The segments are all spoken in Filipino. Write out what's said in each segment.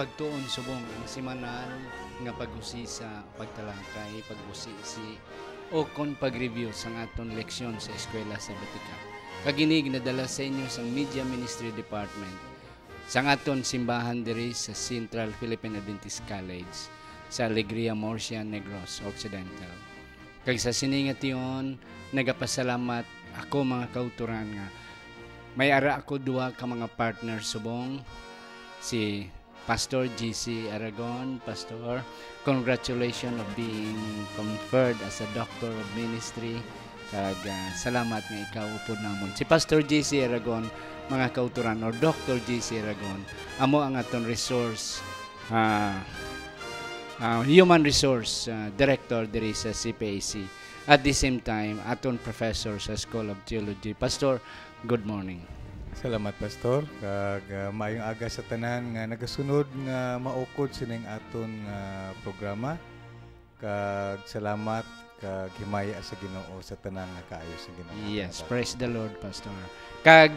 pagtuon subong ang semanal nga pagusi sa pagtalangkay, pagusi si o kon pag-review sa aton leksyon sa eskwela sa Batika. Kaginig na dala sa inyo sa Media Ministry Department sa aton simbahan diri sa Central Philippine Adventist College sa Alegria Murcia Negros Occidental. Kag sa siningation, nagapasalamat ako mga kauturan nga may ara ako duha ka mga partner subong si Pastor G.C. Aragon, Pastor, congratulations of being conferred as a Doctor of Ministry. Kag, uh, salamat nga ikaw po namon. Si Pastor J.C. Aragon, mga kauturan, or Dr. J.C. Aragon, amo ang aton resource, uh, uh, human resource uh, director diri sa CPAC. At the same time, aton professor sa School of Theology. Pastor, good morning. Salamat Pastor kag uh, maayong aga sa tanan nga nagasunod nga maukod sining aton nga uh, programa kag salamat kag himaya sa Ginoo sa tanan nga kaayo sa Ginoo. Yes, praise the Lord Pastor. Kag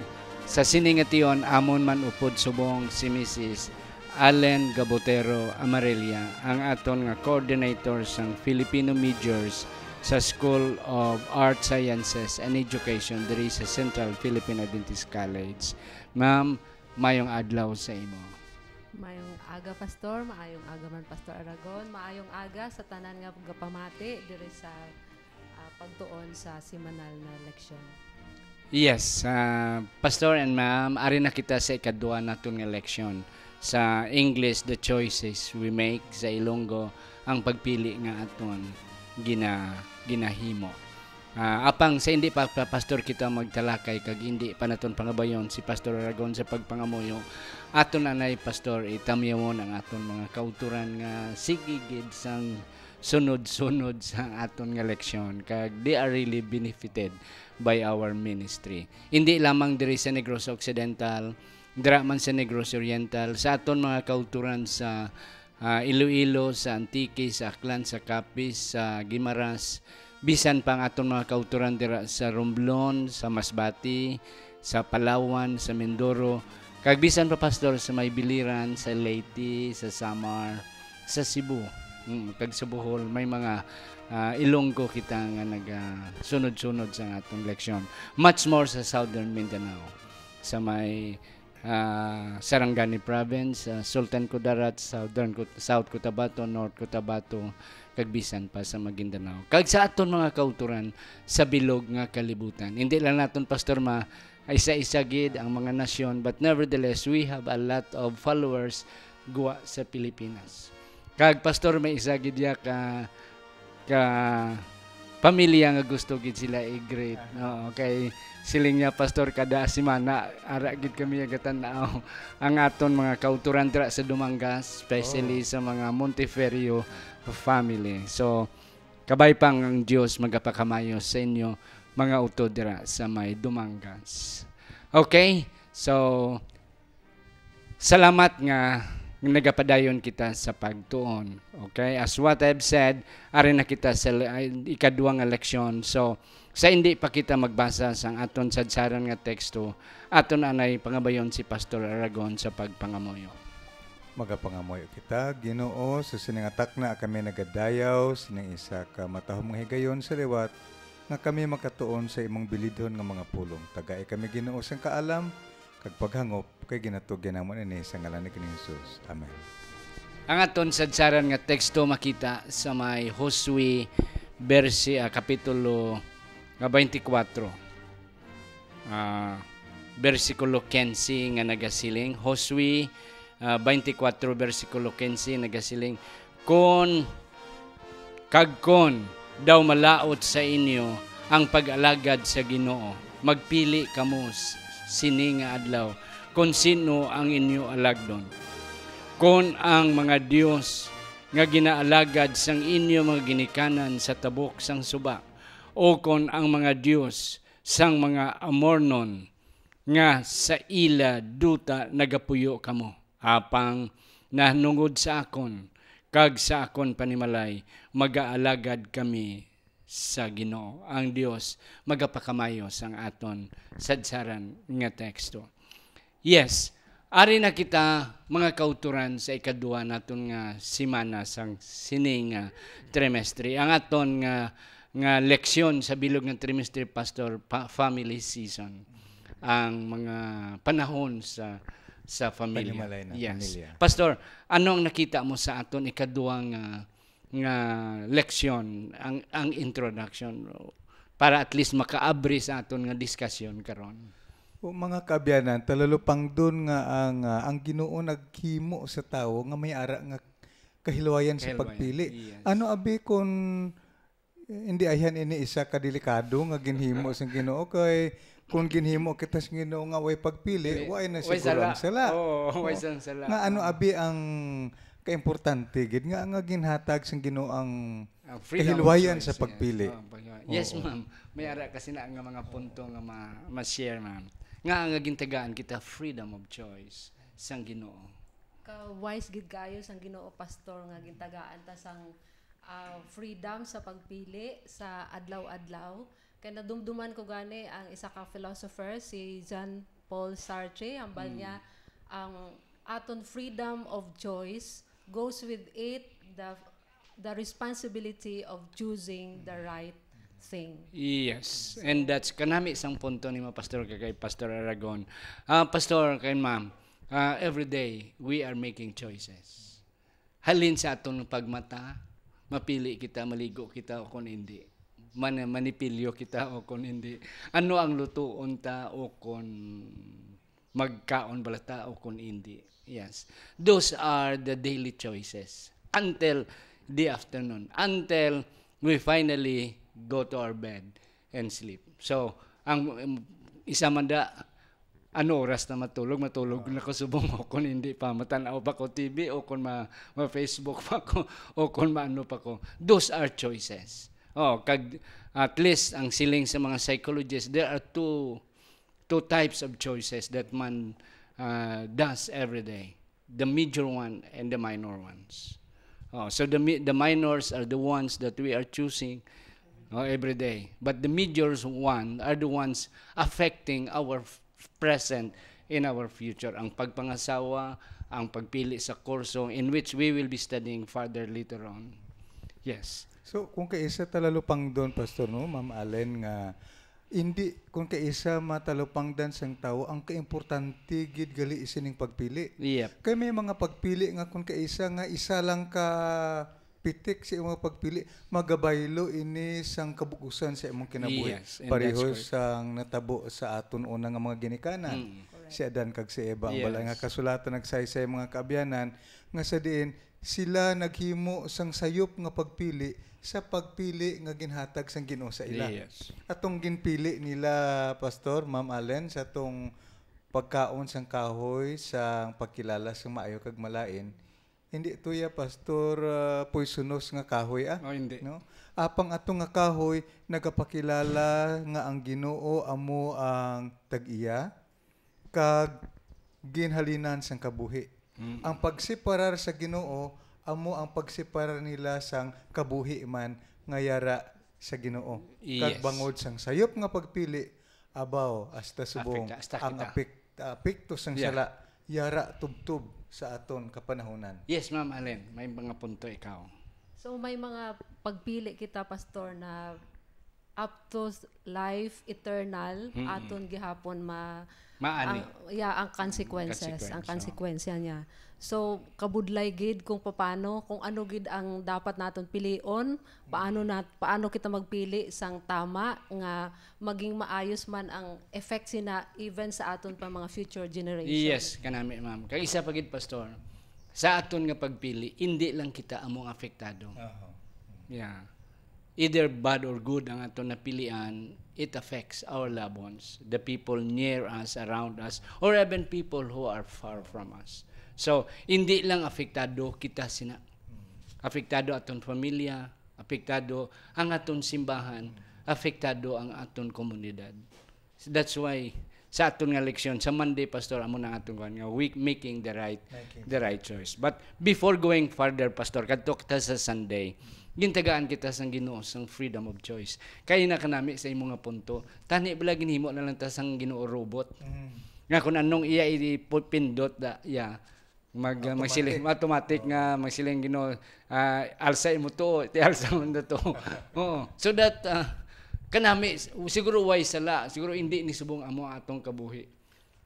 sa sining ation amon man upod subong si Mrs. Allen Gabotero Amarilla ang aton nga coordinator sang Filipino Majors sa School of Art Sciences and Education diri sa Central Philippine Adventist College. Ma'am, mayong adlaw sa imo. Mayong aga pastor, maayong aga man pastor Aragon, maayong aga sa tanan nga gapamati diri sa uh, pagtuon sa semanal na leksyon. Yes, uh, pastor and ma'am, ari na kita sa ikaduha natong leksyon sa English the choices we make sa Ilonggo ang pagpili nga aton gina ginahimo. Uh, apang sa hindi pa, pa pastor kita magtalakay kag hindi pa naton pangabayon si Pastor Aragon sa pagpangamuyo aton anay pastor itamyamon ang aton mga kauturan nga sige gid sang sunod-sunod sa aton nga leksyon kag they are really benefited by our ministry. Hindi lamang diri sa Negros Occidental, dira man sa Negros Oriental, sa aton mga kauturan sa uh, Iloilo, sa Antique, sa Aklan, sa Capiz, sa Gimaras, bisan pang aton mga kauturan dira sa Romblon, sa Masbati, sa Palawan, sa Mindoro, kag bisan pa pastor sa Maybiliran, sa Leyte, sa Samar, sa Cebu. Mm, kag sa Bohol may mga uh, ah, ilonggo kita nga nagasunod-sunod uh, sunod -sunod sa atong leksyon. Much more sa Southern Mindanao sa may uh, Sarangani Province, uh, Sultan Kudarat, Southern Kut South Cotabato, North Cotabato, kagbisan pa sa Maguindanao. Kag sa aton mga kauturan sa bilog nga kalibutan. Hindi lang naton pastor ma isa-isa gid ang mga nasyon but nevertheless we have a lot of followers guwa sa Pilipinas. Kag pastor may isa gid ya ka ka pamilya nga gusto gid sila i-greet. No, okay silingnya pastor kada asimana ara gid kami agatan nao ang aton mga kauturan dira sa Dumangas especially oh. sa mga Monteferrio family so kabay pang ang Dios magapakamayo sa inyo mga uto dira sa may Dumangas okay so salamat nga nagapadayon kita sa pagtuon. Okay? As what I've said, ari na kita sa ikaduwa leksyon. So, sa hindi pa kita magbasa sang aton sadsaran nga teksto, aton anay pangabayon si Pastor Aragon sa pagpangamoyo. Magapangamoyo kita, Ginoo, sa sinangatak na kami nagadayaw, sinang isa ka matahom nga higayon sa liwat, nga kami makatuon sa imong bilidhon nga mga pulong. Tagay kami Ginoo sang kaalam, kag paghangop kay ginatugyan ginamon ini sa ngalan ni Kini Jesus. Amen. Ang aton sadsaran nga teksto makita sa may Josue verse uh, kapitulo 24. Uh, ah, versikulo 15 nga nagasiling Josue uh, ah, 24 versikulo 15 nagasiling kon kagkon daw malaot sa inyo ang pag-alagad sa Ginoo magpili kamos sini nga adlaw kon sino ang inyo alagdon. kon ang mga Dios nga ginaalagad sang inyo mga ginikanan sa tabok sang suba o kon ang mga Dios sang mga amornon nga sa ila duta nagapuyo kamo apang nahnungod sa akon kag sa akon panimalay magaalagad kami sa Ginoo ang Dios magapakamayo sang aton sadsaran nga teksto. Yes, ari na kita mga kauturan sa ikaduha naton nga semana sang sining nga ah, trimestre. Ang aton nga nga leksyon sa bilog ng trimestre pastor pa, family season ang mga panahon sa sa family. yes. Pastor, ano ang nakita mo sa aton ikaduhang uh, nga leksyon ang ang introduction para at least makaabre sa aton nga diskusyon karon. O mga kabyanan, talalo pang doon nga ang uh, ang Ginoo naghimo sa tao nga may ara nga kahilwayan sa pagpili. Yes. Ano abi kon eh, hindi ayan ini isa ka delikado nga ginhimo sa Ginoo kay kung ginhimo kita sa Ginoo nga way pagpili, way na siguro ang sala. Oo, oh, way sala. Nga ano abi ang kaimportante gid nga nga ginhatag sang Ginoo ang ah, kahilwayan sa pagpili. Ah, yeah. Oh, yes, Oo. ma'am. May ara kasi na nga mga punto nga ma- ma-share, ma'am. Nga nga gintagaan kita freedom of choice sang Ginoo. Ka wise gid kayo sang Ginoo pastor nga gintagaan ta sang uh, freedom sa pagpili sa adlaw-adlaw. Kaya nadumduman ko gani ang isa ka philosopher si Jean Paul Sartre ang mm. niya ang aton freedom of choice goes with it the the responsibility of choosing the mm-hmm. right thing. Yes, and that's kanami isang punto ni Pastor kay Pastor Aragon. Uh, Pastor kay Ma'am, uh, every day we are making choices. Halin sa aton pagmata, mapili kita, maligo kita o kung hindi. Man, manipilyo kita o kung hindi. Ano ang lutuon ta o kung magkaon balata o kung hindi Yes. Those are the daily choices until the afternoon, until we finally go to our bed and sleep. So, ang um, isa manda, ano oras na matulog? Matulog na ko subong o kung hindi pa. Matanaw pa ko TV o kung ma-Facebook ma pa ko o kung maano pa ko. Those are choices. Oh, kag, at least ang siling sa mga psychologists, there are two two types of choices that man uh, does every day, the major one and the minor ones. Oh, so the, the minors are the ones that we are choosing oh, every day. But the majors one are the ones affecting our present in our future. Ang pagpangasawa, ang pagpili sa kurso in which we will be studying further later on. Yes. So kung kaisa talalo pang doon, Pastor, no, Ma'am Allen, nga hindi kung kaisa matalupangdan sang tao ang kaimportante gid gali isining pagpili. Yep. Kay may mga pagpili nga kung isa nga isa lang ka pitik sa imong pagpili magabaylo ini sang kabukusan sa imong kinabuhi. Yes, Pareho sang natabo sa aton una nga mga ginikanan. Mm. Correct. Si Adan kag si Eva ang yes. balay nga kasulatan nagsaysay mga kaabyanan nga sa diin sila naghimo sang sayop nga pagpili sa pagpili nga ginhatag sang Ginoo sa ila. Yes. Atong ginpili nila Pastor Ma'am Allen sa atong pagkaon sang kahoy sa pagkilala sa maayo kag malain. Hindi tuya Pastor uh, poisonos nga kahoy ah. Oh, hindi. No? Apang atong nga kahoy nagapakilala nga ang Ginoo amo ang tag-iya kag ginhalinan sang kabuhi. Mm-hmm. Ang pagseparar sa Ginoo amo ang pagsipara nila sang kabuhi man nga yara sa Ginoo. Yes. Kag bangod sang sayop nga pagpili abaw asta subong Afecta, ang apik, apikto sang yeah. sala yara tubtub sa aton kapanahonan. Yes, Ma'am Allen, may mga punto ikaw. So may mga pagpili kita pastor na up to life eternal mm-hmm. aton gihapon ma maani. Ang, yeah, ang consequences, consequence, ang oh. consequensya niya. So kabudlay gid kung paano, kung ano gid ang dapat naton pilion, paano nat paano kita magpili sang tama nga maging maayos man ang effect sina even sa aton pa mga future generation. Yes, kanami ma'am. Kag isa pa gid pastor. Sa aton nga pagpili, hindi lang kita among apektado. Uh-huh. Yeah. Either bad or good ang aton napilian, it affects our loved ones, the people near us, around us, or even people who are far from us. So, hindi lang apektado kita sina. Apektado aton pamilya, apektado ang aton simbahan, apektado ang aton komunidad. So that's why sa aton nga leksyon sa Monday pastor amo na aton kan nga week making the right the right choice. But before going further pastor kadto ta sa Sunday. Gintagaan kita sang Ginoo sang freedom of choice. Kay na kanami sa imong nga punto. Tani bala ginhimo na lang ta sang Ginoo robot. Mm. Nga kung anong iya ipindot da ya mag automatic. magsiling automatic nga magsiling gino uh, ah, alsa mo to ti alsa mo to oo so that uh, kanami siguro why sala siguro hindi ni subong amo atong kabuhi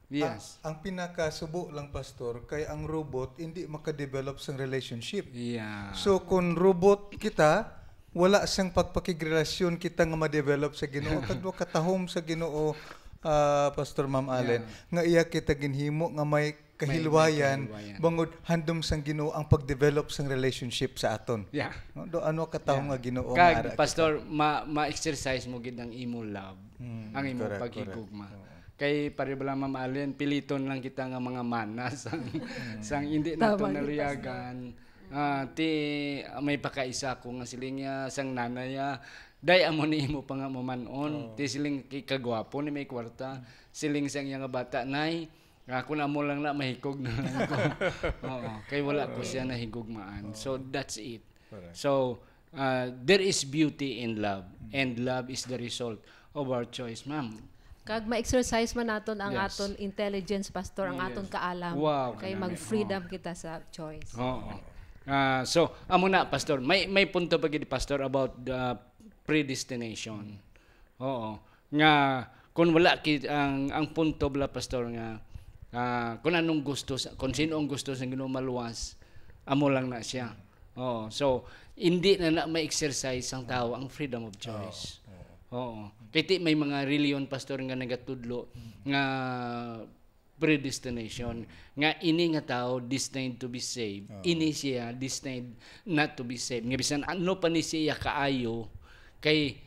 yes ang, ang pinakasubo lang pastor kay ang robot hindi makadevelop sang relationship yeah so kung robot kita wala sang pagpakigrelasyon kita nga ma-develop sa Ginoo kadto katahom sa Ginoo uh, pastor ma'am Allen yeah. nga iya kita ginhimo nga may kahilwayan, kahilwayan. bangod handom sang Ginoo ang pagdevelop sang relationship sa aton. Yeah. No, do ano ka tawo yeah. nga Ginoo Kag, pastor kita. ma ma-exercise mo gid ang imo love, mm, ang imo paghigugma. Correct. Kay pare bala mamalin piliton lang kita nga mga mana sang hmm. sang hindi nato naliyagan. Ah, ti uh, may pakaisa ko nga silingya ah, sang nanaya ah. day amo ni imo pa nga mamanon oh. ti siling kikagwapo ni may kwarta hmm. siling sang iya nga bata nay ako na mo lang na mahigog na lang ko. Oo, kay wala ko siya na nahigugmaan. So that's it. So uh, there is beauty in love and love is the result of our choice, ma'am. Kag ma-exercise man naton ang yes. aton intelligence, pastor, ang yes. aton kaalam. Wow, kay mag-freedom oh. kita sa choice. Oo. Oh, oh. Uh, so, amo na, pastor. May may punto pa gid pastor about the predestination. Oo. Nga kung wala kid ang ang punto bla pastor nga Uh, kung anong gusto, kung sino ang gusto sa Ginoo maluwas, amo lang na siya. Oh, so hindi na na ma-exercise ang tao ang freedom of choice. Oo. Oh. oh. oh Kaya may mga reliyon pastor nga nagatudlo nga predestination nga ini nga tao destined to be saved. Oh. Ini siya destined not to be saved. Nga bisan ano pa ni siya kaayo kay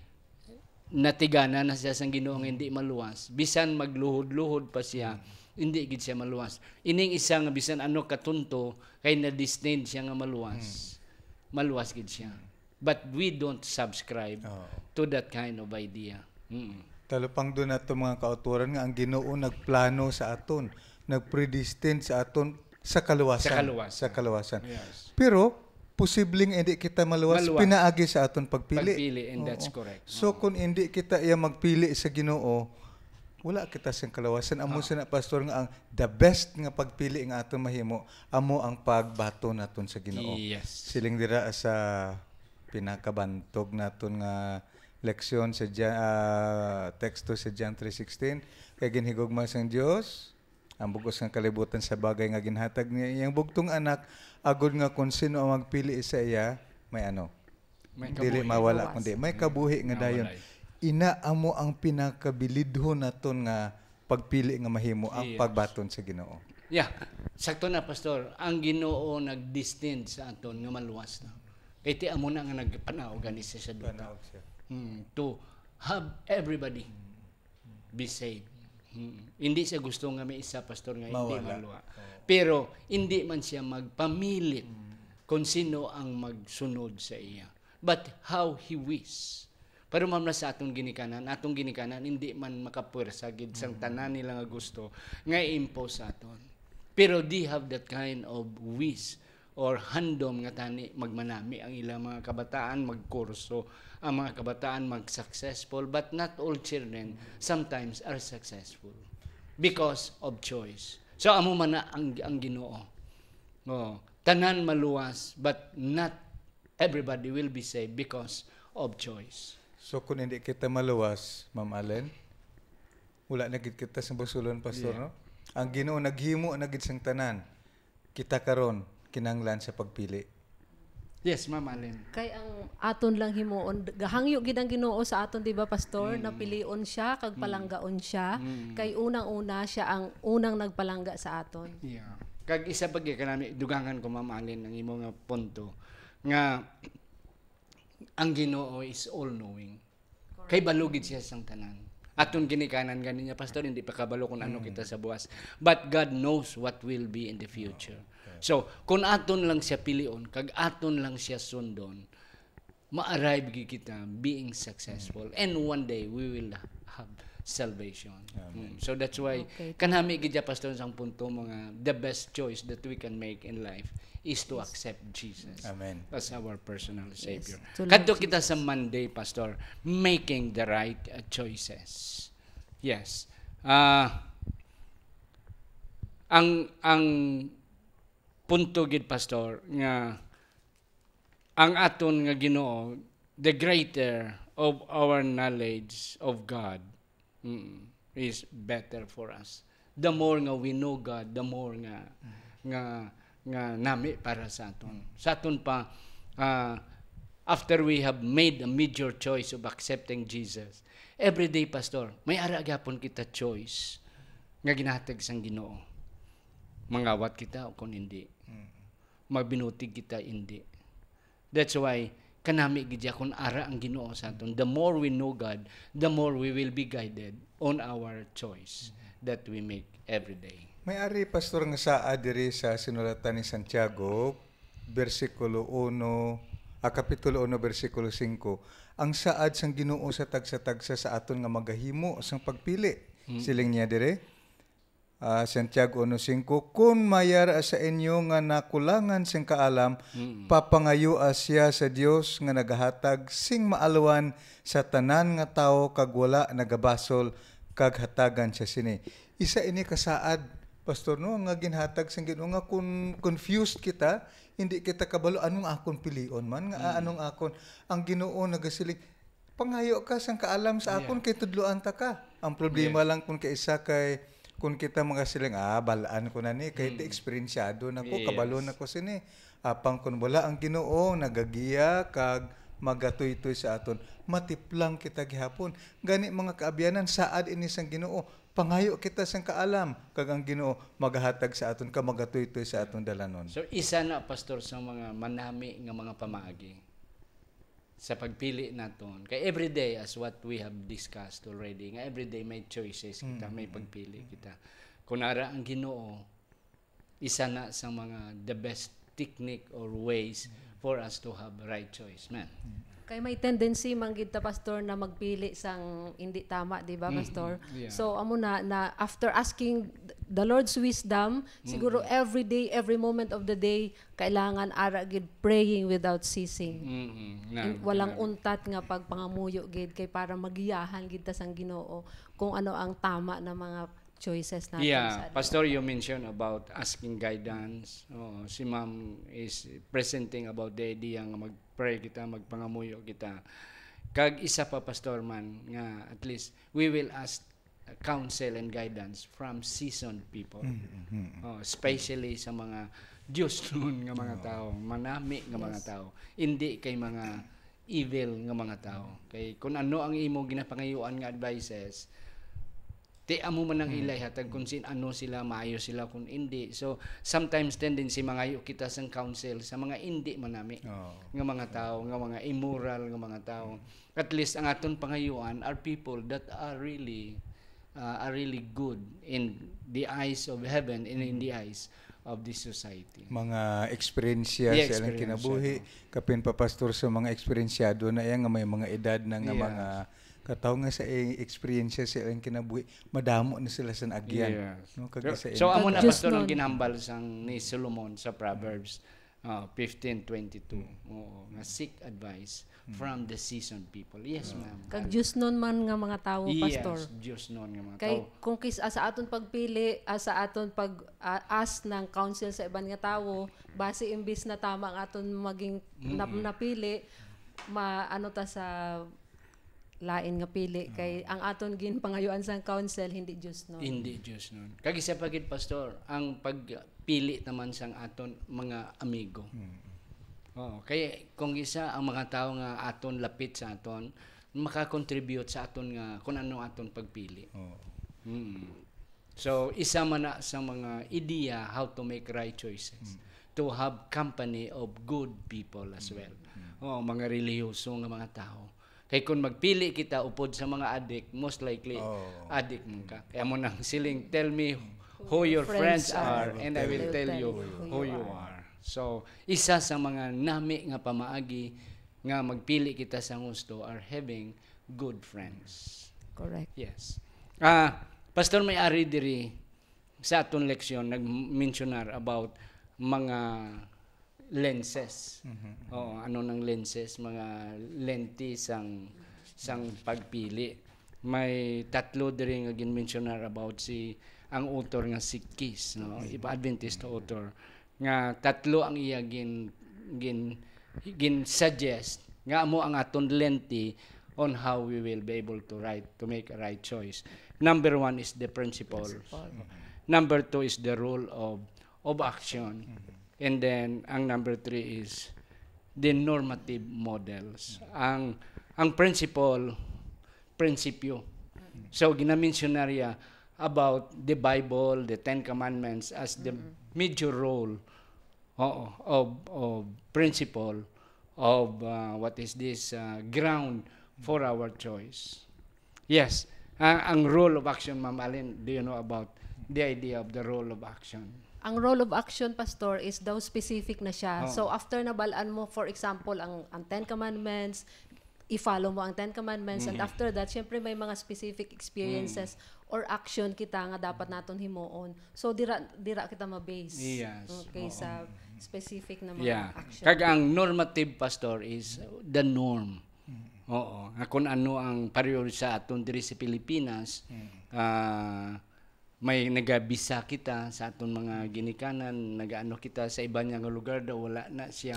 natigana na siya sa Ginoo nga hindi maluwas. Bisan magluhod-luhod pa siya. Mm hindi gid siya maluwas. Ining isang bisan ano katunto kay na disdain siya nga maluwas. Mm. Maluwas gid siya. Mm. But we don't subscribe oh. to that kind of idea. Mm. Talupang doon nato mga kauturan nga ang Ginoo nagplano sa aton, nagpredestined sa aton sa kaluwasan. Sa kaluwasan. Sa kaluwasan. Yes. Pero posibleng hindi kita maluwas, maluwas. pinaagi sa aton pagpili. Pagpili, and Oo. that's correct. So Oo. kung hindi kita iya magpili sa Ginoo, wala kita sa kalawasan amo ah. sa na pastor nga ang the best nga pagpili nga aton mahimo amo ang pagbato naton sa Ginoo yes. siling dira sa pinakabantog naton nga leksyon sa uh, teksto sa John 3:16 kay ginhigugma sang Dios ang bugos nga kalibutan sa bagay nga ginhatag niya iyang bugtong anak agud nga kun sino ang magpili sa iya may ano may dili mawala kundi may kabuhi nga mm, dayon inaamo ang pinakabilidhon naton nga pagpili nga mahimo ang yes. pagbaton sa Ginoo. Yeah. Sakto na pastor, ang Ginoo nag sa aton nga maluwas na. Kay ti amo na nga nagpanaog gani sa siya dito. Mm, to have everybody be saved. Hmm. Hindi siya gusto nga may isa pastor nga Mawala. hindi maluwa. Pero hindi man siya magpamilit hmm. kung sino ang magsunod sa iya. But how he wish pero mamla sa atong ginikanan, atong ginikanan hindi man makapwersa gid sang mm. tanan nila nga gusto nga impose sa aton. Pero they have that kind of wish or handom nga tani magmanami ang ilang mga kabataan magkurso ang mga kabataan mag-successful but not all children sometimes are successful because of choice so amo man ang, ang Ginoo oh, tanan maluwas but not everybody will be saved because of choice So kung hindi kita maluwas, Ma'am Allen, wala na gid kita sa basulan pastor yeah. no. Ang Ginoo naghimo na gid sang tanan. Kita karon kinanglan sa pagpili. Yes, Ma'am Allen. Kay ang aton lang himuon gahangyo gid ang Ginoo sa aton di ba pastor mm. napilion siya kag palanggaon mm. siya mm. kay unang-una siya ang unang nagpalangga sa aton. Yeah. Kag isa bagay kanami dugangan ko Ma'am Allen ang imo nga punto nga ang Ginoo is all-knowing. Kay balugid siya sang tanan. Aton ginikanan ganin niya, Pastor, hindi pa kabalo kung ano mm. kita sa buwas. But God knows what will be in the future. So, kung aton lang siya pilion, kag aton lang siya sundon, ma-arrive kita being successful. And one day, we will have salvation. Mm. So that's why okay. kanami gidya pastor sang punto mga the best choice that we can make in life is to yes. accept Jesus Amen. as our personal savior. Yes. Kadto kita sa Monday pastor making the right uh, choices. Yes. Uh, ang ang punto gid pastor nga ang aton nga Ginoo the greater of our knowledge of God Mm, is better for us. The more nga we know God, the more nga nga nga nami para sa aton. Sa aton pa uh, after we have made a major choice of accepting Jesus. Every day pastor, may ara gyapon kita choice nga ginahatag sang Ginoo. Mangawat kita o kung hindi. Mm. Magbinutig kita hindi. That's why kanami gid kon ara ang Ginoo sa aton the more we know God the more we will be guided on our choice that we make every day may ari pastor nga sa adiri sa sinulatan ni Santiago bersikulo 1 a ah, kapitulo 1 bersikulo 5 ang saad sang Ginoo sa tagsa-tagsa sa aton nga magahimo sang pagpili mm. siling niya dire uh, Santiago 1.5, Kung mayar sa inyo nga nakulangan sing kaalam, mm-hmm. papangayo siya sa Dios nga nagahatag sing maalwan sa tanan nga tao kag wala nagabasol kag hatagan siya sini. Isa ini kasaad Pastor, no, nga ginhatag sa Ginoo nga kung confused kita, hindi kita kabalo anong akon pilion man nga mm. anong akon ang Ginoo nagasilig pangayo ka sang kaalam sa akon yeah. kay tudloan ta ka. Ang problema yeah. lang kun kay isa kay kung kita mga siling ah balaan ko na ni kay mm. experienceado na ko yes. kabalo na ko sini apang kun wala ang Ginoo nagagiya kag magatuytoy sa aton matiplang kita gihapon gani mga kaabyanan saad ini sang Ginoo pangayo kita sang kaalam kag ang Ginoo magahatag sa aton kag magatuytoy sa aton dalanon so isa na pastor sa mga manami nga mga pamaagi sa pagpili naton kay every day as what we have discussed already nga day may choices kita mm-hmm. may pagpili kita kunara ang Ginoo isa na sa mga the best technique or ways mm-hmm. for us to have right choice man mm-hmm. Kay may tendency man gid ta pastor na magpili sang hindi tama, di ba mm-hmm. pastor? Mm-hmm. Yeah. So amo na na after asking the Lord's wisdom, mm-hmm. siguro every day, every moment of the day kailangan ara gid praying without ceasing. Mm-hmm. Nah, And walang nah. untat nga pagpangamuyo gid kay para magiyahan gid ta sang Ginoo kung ano ang tama na mga choices natin. Yeah, sa ano. Pastor, you mentioned about asking guidance. Oh, si ma'am is presenting about the idea nga mag-pray kita, magpangamuyo kita. Kag isa pa, Pastor man, nga at least we will ask counsel and guidance from seasoned people. Mm-hmm. Oh, especially sa mga Diyos noon nga mga tao, manami nga yes. mga tao, hindi kay mga evil nga mga tao. Kay kung ano ang imo ginapangayuan nga advices, Ti amo man ang mm. ilay hatag kung sin ano sila, maayo sila kung hindi. So sometimes tendency mga kita sa council sa mga hindi man nami oh. nga mga tao, nga mga immoral nga mga tao. At least ang aton pangayuan are people that are really uh, are really good in the eyes of heaven and in the mm. eyes of this society. Mga eksperensya yeah, sa ilang kinabuhi, kapin papastor sa mga eksperensyado na yan nga may mga edad na nga yes. mga kataw nga sa iyang experiences sa iyang kinabuhi madamo na sila sa agyan yes. no kag so, so amo na pastor ang ginambal sang ni Solomon sa Proverbs uh, 15:22 mm. oo nga seek advice from the seasoned people yes ah. ma'am kag Dios noon man nga mga tawo yes, pastor Dios noon nga mga kay tao. kung kis ah, sa aton pagpili uh, sa aton pag uh, ask ng counsel sa iban nga tawo base imbis na tama ang aton maging mm nap- napili ma ano ta sa lain nga pili oh. kay ang aton gin pangayuan sa council hindi Dios no hindi Dios noon kag isa pagid pastor ang pagpili naman sang aton mga amigo hmm. Oh, kay kung isa ang mga tao nga aton lapit sa aton maka-contribute sa aton nga kung ano aton pagpili. Oh. Mm. So isa man na sa mga idea how to make right choices. Mm. To have company of good people as mm. well. Mm. Oh, mga relihiyoso nga mga tao Kay kung magpili kita upod sa mga addict, most likely oh. addict mo ka. Kaya mo nang siling, tell me who, your friends, friends are, are and I will tell you who you are. So, isa sa mga nami nga pamaagi nga magpili kita sa gusto are having good friends. Correct. Yes. Ah, Pastor may ari diri sa atong leksyon nag-mentionar about mga lenses. Mm-hmm. Oo, ano ng lenses, mga lenti sang sang pagpili. May tatlo diri again mentioner about si ang author nga si Kiss, no? Mm-hmm. Iba Adventist author nga tatlo ang iya gin gin gin suggest nga mo ang aton lenti on how we will be able to right to make a right choice. Number one is the principles. Principle. Number two is the rule of of action. Mm-hmm. And then, ang number three is the normative models. Ang, ang principle, prinsipyo. So, ginamention na ah, about the Bible, the Ten Commandments as the major role oo, of, of principle of uh, what is this uh, ground for our choice. Yes, uh, ang role of action, Ma'am Alin, do you know about the idea of the role of action? ang role of action pastor is daw specific na siya. Oh. So after nabalaan mo for example ang ang 10 commandments, i-follow mo ang 10 commandments mm. and after that syempre may mga specific experiences mm. or action kita nga dapat naton himuon. So dira dira kita ma-base. Yes. Okay Oo. sa specific na mga yeah. action. Kag ang normative pastor is the norm. Mm. Oo. Kung ano ang priority sa aton diri sa Pilipinas, mm. uh, may nagabisa kita sa atong mga ginikanan, nagaano kita sa iban nga lugar daw wala na siya.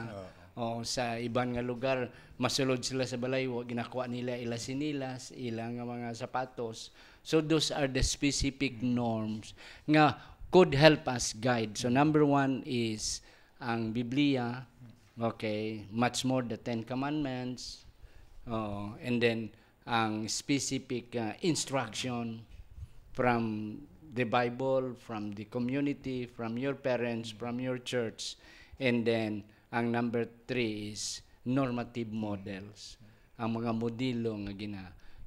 Oh. oh sa iban nga lugar masulod sila sa balay, wa ginakuha nila ila sinilas, ilang mga sapatos. So those are the specific norms nga could help us guide. So number one is ang Biblia, okay, much more the Ten Commandments, oh, and then ang specific uh, instruction from the Bible, from the community, from your parents, from your church. And then, ang number three is normative models. Ang mga modelo nga gina,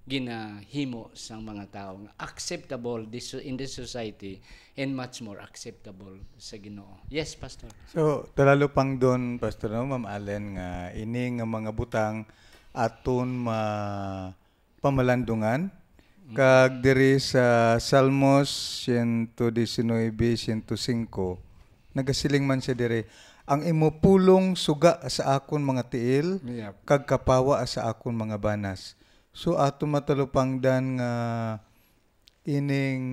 ginahimo sa mga tao nga acceptable this in this society and much more acceptable sa Ginoo. Yes, pastor. So, talalo pang doon pastor no, Ma'am Allen nga ini nga mga butang aton ma pamalandungan Kag diri sa Salmos 119, 105, nagasiling man siya diri, ang imo pulong suga sa akon mga tiil, yep. kag kapawa sa akon mga banas. So ato matalupang dan nga ining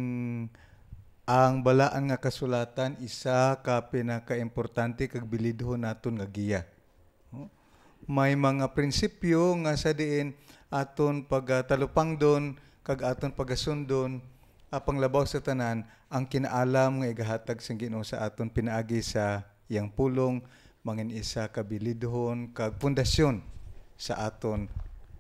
ang balaan nga kasulatan isa ka pinakaimportante kag bilidhon naton nga giya. May mga prinsipyo nga sa diin aton pagtalupang don kag aton pagasundon apang labaw sa tanan ang kinaalam nga igahatag sa Ginoo sa aton pinaagi sa iyang pulong mangin isa kabilidhon kag pundasyon sa aton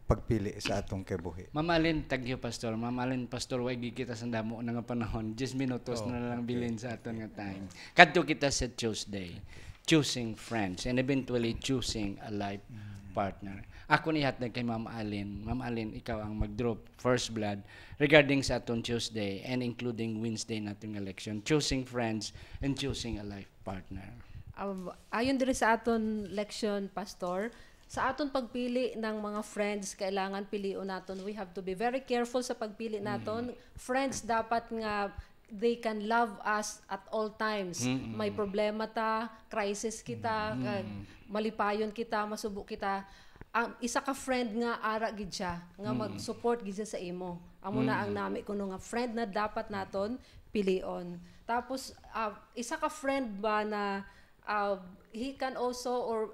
pagpili sa atong kebuhi. Mamalin, thank you Pastor. Mamalin Pastor, wag kita sa damo na nga panahon. Just minutos oh, na lang okay. bilin sa aton nga time. Kadto kita sa Tuesday. Choosing friends and eventually choosing a life mm -hmm. partner. Ako ni hatag kay Ma'am Alin. Ma'am Alin, ikaw ang mag-drop first blood regarding sa atong Tuesday and including Wednesday natin election, choosing friends and choosing a life partner. Um, ayon din sa aton election, Pastor, sa aton pagpili ng mga friends, kailangan piliun naton. We have to be very careful sa pagpili mm-hmm. naton. Mm. Friends dapat nga they can love us at all times. Mm-mm. May problema ta, crisis kita, mm. malipayon kita, masubo kita ang isa ka friend nga ara gid siya nga mm. mag-support gid sa imo. Amo na ang hmm. nami kuno nga friend na dapat naton pilion. Tapos uh, isa ka friend ba na uh, he can also or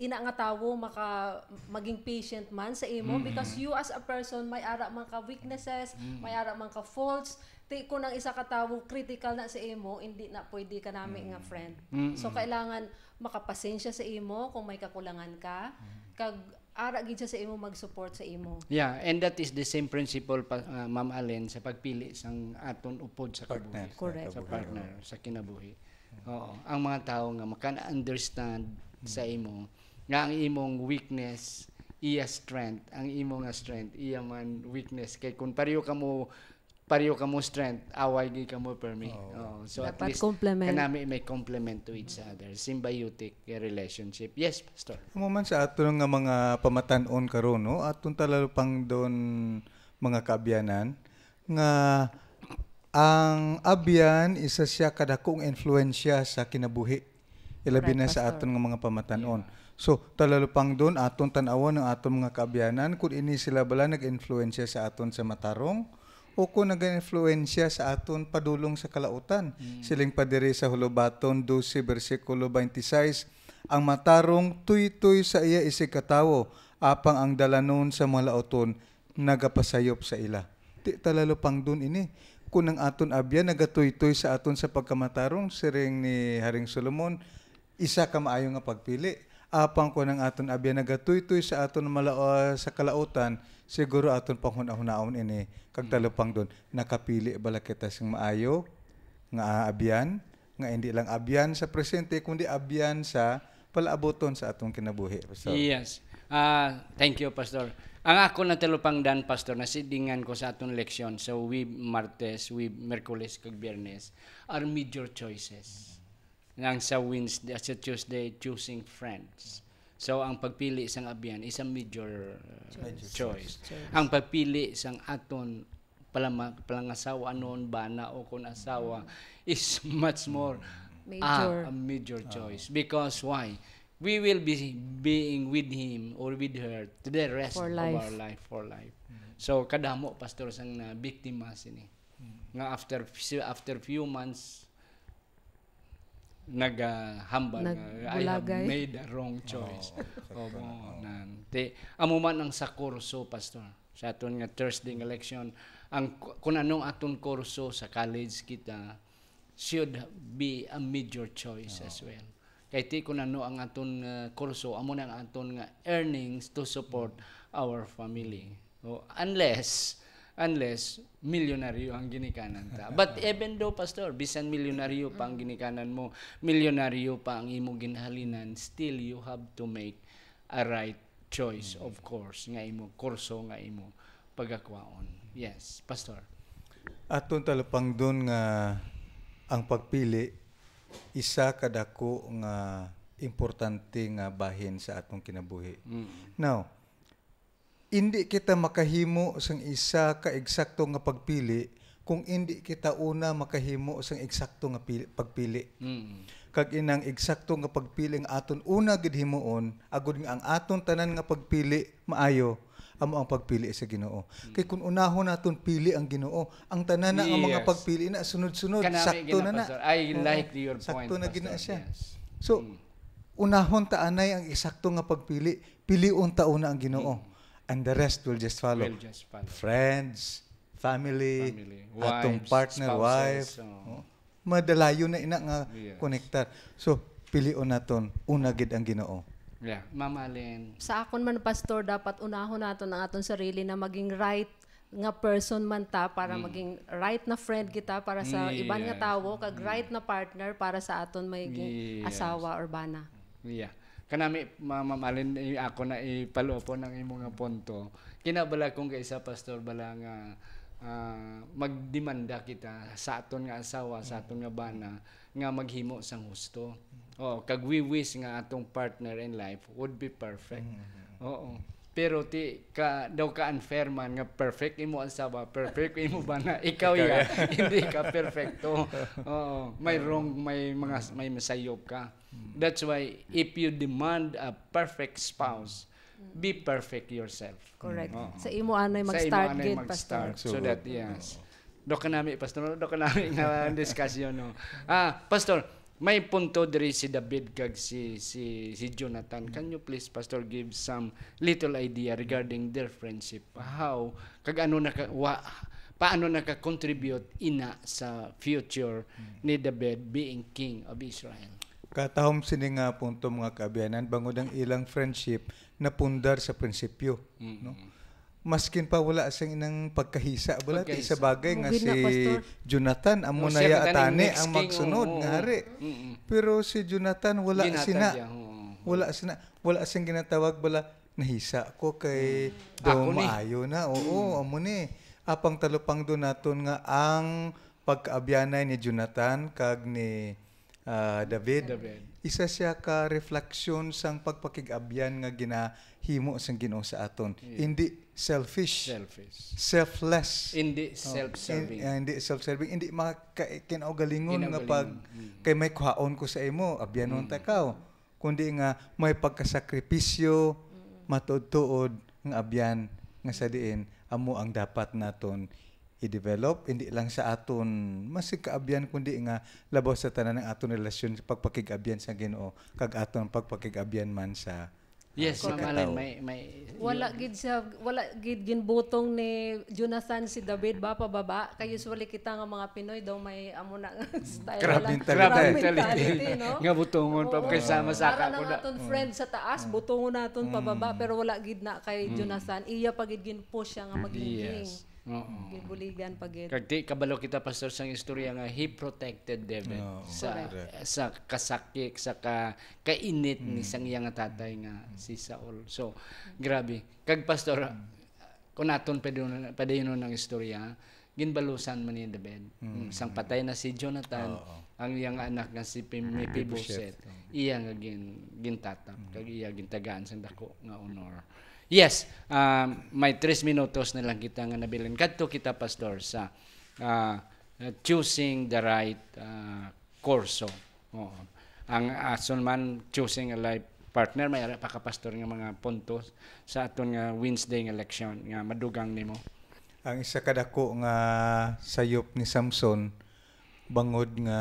ina nga tawo maka maging patient man sa imo mm. because you as a person may ara man ka weaknesses, mm. may ara man ka faults. Ti ko nang isa ka tawo critical na sa imo, hindi na pwede ka nami mm. nga hmm. friend. Mm-mm. So hmm. kailangan makapasensya sa imo kung may kakulangan ka. Mm kag ara gid sa imo mag-support sa imo. Yeah, and that is the same principle pa, uh, Ma'am Allen sa pagpili sang aton upod sa partner, Correct. Sa partner sa kinabuhi. Oo, ang mga tao nga maka-understand hmm. sa imo nga ang imong weakness iya strength, ang imo nga strength iya man weakness kay kung pareho ka mo pariyo ka mo strength, away gi ka mo per me. Oh. Oh. So Dapat at least complement. kanami may complement to each other. Symbiotic relationship. Yes, Pastor. Mo man sa ato nga mga pamatanon karon no, atong talalo pang doon mga kaabyanan nga ang abyan isa siya kadakong influensya sa kinabuhi. Ilabi right, na sa aton nga mga pamatanon. Yeah. So, talalupang doon, aton tanawan ng aton mga kaabyanan, kung ini sila bala nag-influensya sa aton sa matarong, o kung nag-influensya sa aton padulong sa kalautan. Mm. Siling padiri sa Hulubaton 12 bersikulo 26, ang matarong tuy-tuy sa iya isig katawo, apang ang dalanon sa mga laoton nagapasayop sa ila. Ti talalo pang dun ini. Kung ang aton abya nagatuy-tuy sa aton sa pagkamatarong, siring ni Haring Solomon, isa ka maayong nga pagpili. Apang ko ang aton abya nagatuy-tuy sa aton malao sa kalautan, siguro aton panghunahunahon ini kag mm. talupang doon nakapili bala kita sing maayo nga abyan nga hindi lang abyan sa presente kundi abyan sa palaaboton sa atong kinabuhi pastor yes uh, thank you pastor ang ako na talupang dan pastor na sidingan ko sa atong leksyon so we martes we merkules kag biyernes are major choices nang sa Wednesday sa Tuesday choosing friends So ang pagpili sang abyan is a major uh, choice. choice. choice. Ang pagpili sang aton palang asawa noon bana o kun asawa mm. is much more major. Uh, a major ah. choice oh. because why? We will be being with him or with her to the rest for life. of our life for life. Mm-hmm. So kadamo pastor sang na uh, biktima sini. Mm-hmm. Nga after after few months nag-humble uh, nga. I have made a wrong choice. Oh, Obo, oh. nan. amuman ang sa kurso, Pastor. Sa aton nga Thursday election, ang kung anong aton kurso sa college kita, should be a major choice oh. as well. Kay ti kung ano ang aton uh, kurso, amo na ang aton nga uh, earnings to support mm. our family. So, unless unless milyonaryo ang ginikanan ta. But even though, Pastor, bisan milyonaryo pa ang ginikanan mo, milyonaryo pa ang imo ginhalinan, still you have to make a right choice, of course, nga imo, kurso nga imo pagakwaon. Yes, Pastor. At Aton talapang doon nga ang pagpili isa kadako nga importante nga bahin sa atong kinabuhi. Mm. Now, hindi kita makahimo sa isa ka eksakto nga pagpili kung hindi kita una makahimo sa eksakto nga pagpili. Mm. Kag inang eksakto nga pagpili ang aton una gid himuon, agud nga ang aton tanan nga pagpili maayo amo ang pagpili sa Ginoo. Mm. Kay kun unahon naton pili ang Ginoo, ang tanan na yes. ang mga pagpili na sunod-sunod sakto na na. I like your point. Sakto na gina siya. Yes. So mm. unahon ta anay ang eksakto nga pagpili, piliun ta una ang Ginoo. Mm. And the rest will just follow. Will just follow. Friends, family, family wives, atong partner, spouses, wife. Oh. oh. Madalayo na ina nga yes. connectar. So, pilion naton una gid ang Ginoo. Yeah. Ma'am Allen. Sa akon man pastor dapat unahon naton ang aton sarili na maging right nga person man ta para mm. maging right na friend kita para sa yes. iban nga tawo kag mm. right na partner para sa aton maging yes. asawa or bana. Yeah kanami mamamalin eh, ako na ipalupo ng imong nga punto kinabala kong kay isa pastor bala nga uh, ah, magdemanda kita sa aton nga asawa sa aton nga bana nga maghimo sang husto oh kag we wish nga atong partner in life would be perfect mm-hmm. oo pero ti ka daw ka unfair man nga perfect imo asawa perfect imo bana ikaw ya hindi ka perfecto oo may wrong may mga may masayop ka That's why if you demand a perfect spouse, be perfect yourself. Correct. Mm. Oh. Sa imo anay mag-start gid pastor. So, that yes. Oh. Do kanami pastor, do kanami nga discussion no. Ah, pastor, may punto diri si David kag si si si Jonathan. Can you please pastor give some little idea regarding their friendship? How kag ano naka wa, paano naka-contribute ina sa future ni David being king of Israel? Katahom sininga punto mga kabiyanan, bangod ang ilang friendship na pundar sa prinsipyo. Mm-hmm. No? Maskin pa wala sing inang pagkahisa. Wala pagkahisa. sa bagay nga si na, Jonathan amo oh, na ya atane ang magsunod oh, oh. nga hari. Pero si Jonathan wala Ginatan sina. Siya, Wala sina. Wala sing ginatawag bala nahisa ko kay mm. daw maayo na. Oo, mm. amo ni. Apang talupang do naton nga ang pag pagkaabyanay ni Jonathan kag ni uh, David. David. Isa siya ka refleksyon sang pagpakigabyan nga ginahimo sang Ginoo sa aton. Yeah. selfish. Selfish. Selfless. Hindi oh. self-serving. In, uh, eh, hindi self-serving. Hindi makakinaogalingon nga pag mm. kay may kuhaon ko sa imo, abyanon mm. ta kao. Kundi nga may pagkasakripisyo, mm. matuod-tuod nga abyan nga sa diin amo ang dapat naton i-develop indi lang sa aton mas kaabyan kundi nga labaw sa tanan ng aton relasyon sa pagpakigabyan sa Ginoo kag aton pagpakigabyan man sa ah, Yes, uh, Ma'am may may wala gid sa wala gid ginbutong ni Jonathan si David ba pababa kay usually kita nga mga Pinoy daw may amo na style. Crab mentality. mentality, no? nga butungon pa kay sama sa ka ko Aton friend sa taas, mm. butungon naton pababa mm. pero wala gid na kay mm. Jonathan. Iya pa gid gin push siya nga magiging. Yes. Oo. Kay Bolivian pagit. Kag di kabalo kita pastor sang istorya nga he protected David no, eh. sa correct. sa kasakit sa ka, kainit mm. ni hmm. sang iya nga tatay nga si Saul. So grabe. Kag pastor mm. kunaton padayon padayon ng istorya ginbalusan man ni David. Mm. Sang patay na si Jonathan oh, oh. ang iyang anak nga si Mephibosheth. Iya nga gin gintatap mm. kag iya gintagaan sang dako nga honor. Yes, uh, may tres minutos na lang kita nga nabilin. Kadto kita, Pastor, sa uh, choosing the right uh, course. Ang ason man choosing a life partner, may pa ka, Pastor, nga mga puntos sa aton nga Wednesday nga election nga madugang nimo. Ang isa kadako nga sayop ni Samson, bangod nga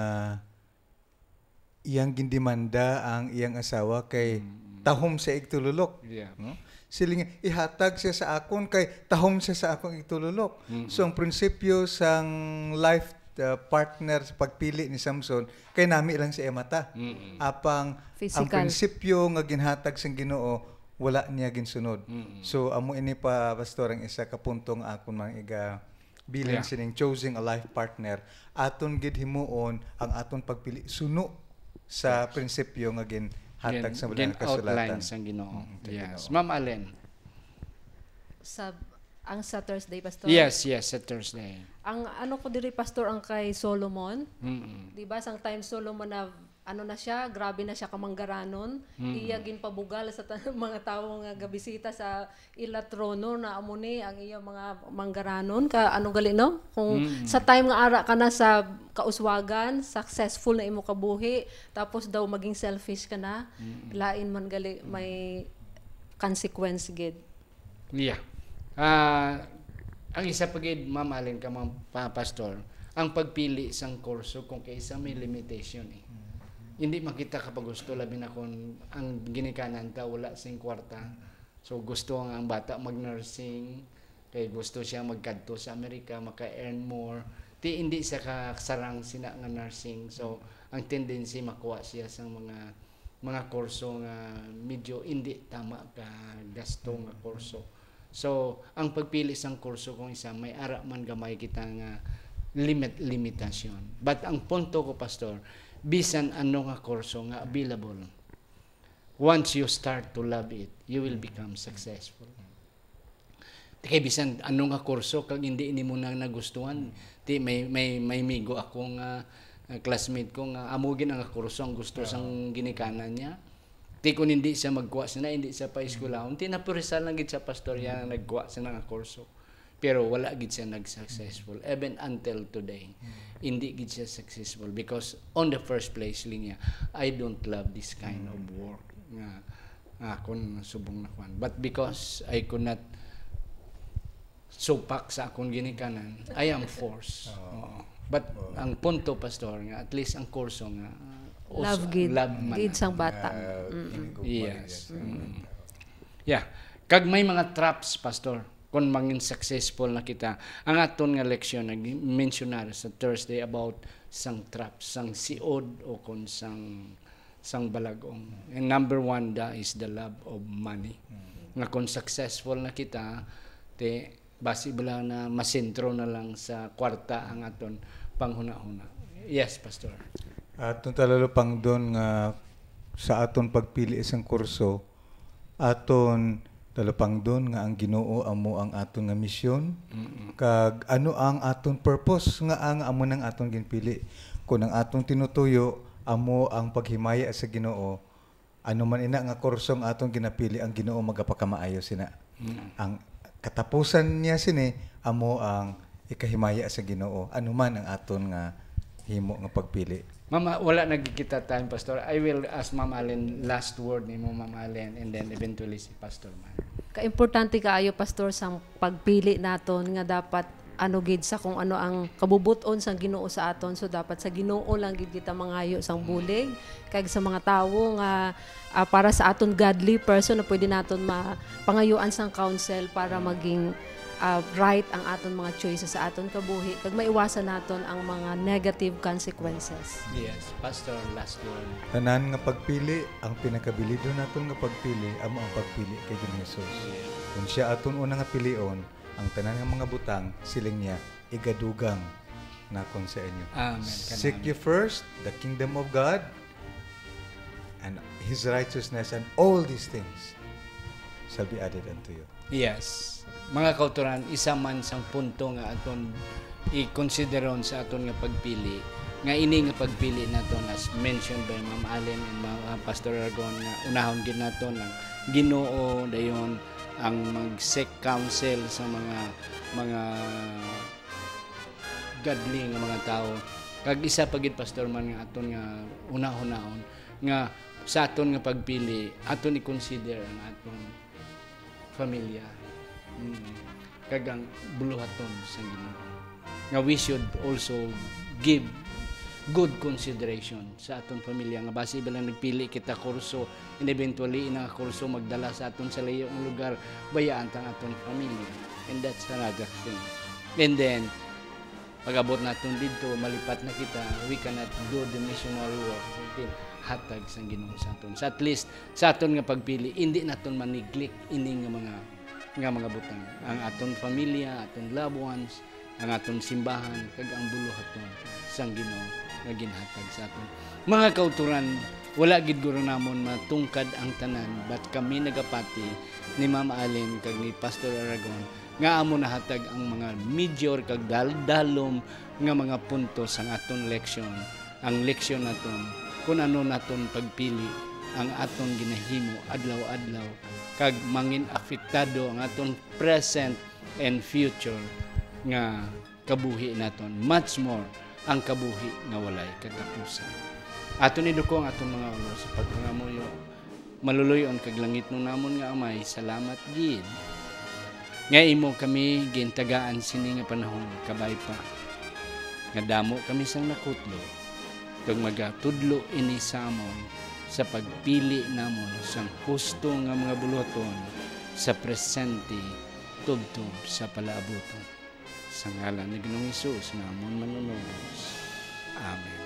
iyang gindimanda ang iyang asawa kay mm tahom sa igtululok. Yeah. No? Siling ihatag siya sa akon kay tahom siya sa akong igtululok. Mm-hmm. So ang prinsipyo sang life uh, partner sa pagpili ni Samson kay nami lang si mata. Mm-hmm. Apang Physical. ang prinsipyo nga ginhatag sang Ginoo wala niya ginsunod. Mm-hmm. So amo ini pa pastor ang isa ka puntong akon mang iga bilin yeah. sining choosing a life partner aton gid himuon ang aton pagpili suno sa prinsipyo nga gin Hatag sa wala kasulatan. ang Ginoo. Mm, yes. Ma'am Allen. Sa ang sa Thursday, Pastor? Yes, yes, sa Thursday. Ang ano ko diri, Pastor, ang kay Solomon. Mm-hmm. Di ba, sang time Solomon na ano na siya, grabe na siya kamanggaranon. Mm. Iyagin pabugal sa ta- mga tao nga gabisita sa ilatrono na amo ni ang iya mga manggaranon ka ano gali no? Kung mm. sa time nga ara ka na sa kauswagan, successful na imo kabuhi, tapos daw maging selfish ka na, mm. lain man gali may consequence gid. Yeah. Uh, ang isa pagid mamalin ka mga pastor, ang pagpili sang kurso kung kaysa may limitation eh. Hmm hindi makita kapag gusto labi na kung ang ginikanan ta wala sing kwarta so gusto ang, ang bata mag nursing kay gusto siya magkadto sa Amerika maka earn more ti hindi siya kasarang sina nga nursing so ang tendency makuha siya sa mga mga kurso nga medyo hindi tama ka gasto nga kurso so ang pagpili sang kurso kung isa may ara man gamay kita nga limit limitasyon but ang punto ko pastor bisan ano nga kurso nga available. Once you start to love it, you will become successful. Kaya bisan ano nga kurso kag hindi ini mo nang nagustuhan, di may may may migo akong uh, ah, classmate ko nga amugin ang kurso ang gusto yeah. sang ginikanan niya. Di kun hindi siya magkuha na hindi siya pa eskwela. Unti na purisal lang gid sa pastorya mm -hmm. nagkuha sa nga kurso pero wala gid siya nag-successful even until today hindi gid siya successful because on the first place linya I don't love this kind of mm. work nga akon subong na kwan but because I could not supak sa akong ginikanan I am forced oh. but oh. ang punto pastor nga at least ang kurso nga uh, love gid love gid sang bata uh, mm -hmm. yes mm. -hmm. yeah kag may mga traps pastor kung mangin successful na kita ang aton nga leksyon nag mentionar sa Thursday about sang trap sang siod o kon sang sang balagong and number one da is the love of money mm-hmm. nga kung successful na kita te basi bala na masentro na lang sa kwarta ang aton panghuna-huna yes pastor aton talalo pang doon nga sa aton pagpili isang kurso aton Talapang doon nga ang Ginoo amo ang aton nga misyon mm-hmm. kag ano ang aton purpose nga ang amo nang aton ginpili kun ang aton tinutuyo amo ang paghimaya sa Ginoo ano man ina nga kursong aton ginapili ang Ginoo magapakamaayo sina mm-hmm. ang katapusan niya sini amo ang ikahimaya sa Ginoo ano man ang aton nga himo nga pagpili Mama, wala nagkikita time, Pastor. I will ask Mama Allen last word ni mo, Mama Allen, and then eventually si Pastor Man. Kaimportante kaayo, Pastor, sa pagpili naton nga dapat ano gid sa kung ano ang kabubuton sa Ginoo sa aton so dapat sa Ginoo lang gid kita mangayo sang bulig kag sa mga tawo nga uh, para sa aton godly person na pwede naton mapangayoan sang counsel para maging uh, right ang aton mga choices sa aton kabuhi kag maiwasan naton ang mga negative consequences. Yes, pastor last word. Tanan nga pagpili ang pinakabilido naton nga pagpili amo ang pagpili kay Ginhesus. Yes. Kung siya aton una nga pilion, ang tanan nga mga butang siling niya igadugang nakon sa inyo. Amen. Seek Amen. you first the kingdom of God and his righteousness and all these things shall be added unto you. Yes mga kautoran, isa man sang punto nga aton i-consideron sa aton nga pagpili nga ini nga pagpili naton as mentioned by Ma'am Allen and Ma'am ah, Pastor Aragon nga unahon gid naton ang Ginoo dayon ang mag-sec council sa mga mga godly nga mga tao kag isa pa gid pastor man nga aton nga unahon-ahon nga sa aton nga pagpili aton i-consider ang aton pamilya Kagang buluhaton sa Ginoo. Nga we should also give good consideration sa aton pamilya nga base bilang nagpili kita kurso and eventually ina kurso magdala sa aton sa layong lugar bayaan tang aton pamilya and that's another thing and then pagabot naton didto malipat na kita we cannot do the missionary work until hatag sang Ginoo sa aton so at least sa aton nga pagpili hindi naton maniglek ini nga mga nga mga butang ang aton familia aton loved ones ang aton simbahan kag ang buluhat aton sang Ginoo nga ginhatag sa aton mga kauturan wala gid guro namon matungkad ang tanan but kami nagapati ni Ma'am Allen kag ni Pastor Aragon nga amo nahatag ang mga major kag daldalom nga mga punto sang aton leksyon ang leksyon naton kung ano naton pagpili ang atong ginahimo adlaw-adlaw kag mangin apektado ang atong present and future nga kabuhi naton much more ang kabuhi nga walay katapusan aton iduko ang atong mga ulo sa pagpangamuyo maluluyon kag langit nung namon nga amay salamat gid nga imo kami gintagaan sini nga panahon kabay pa nga damo kami sang nakutlo kag magatudlo ini sa amon sa pagpili namon sang husto nga mga buluton sa presente tubtob sa palaabuton. Sa ngalan ni Ginoong Hesus namon manunulos. Amen.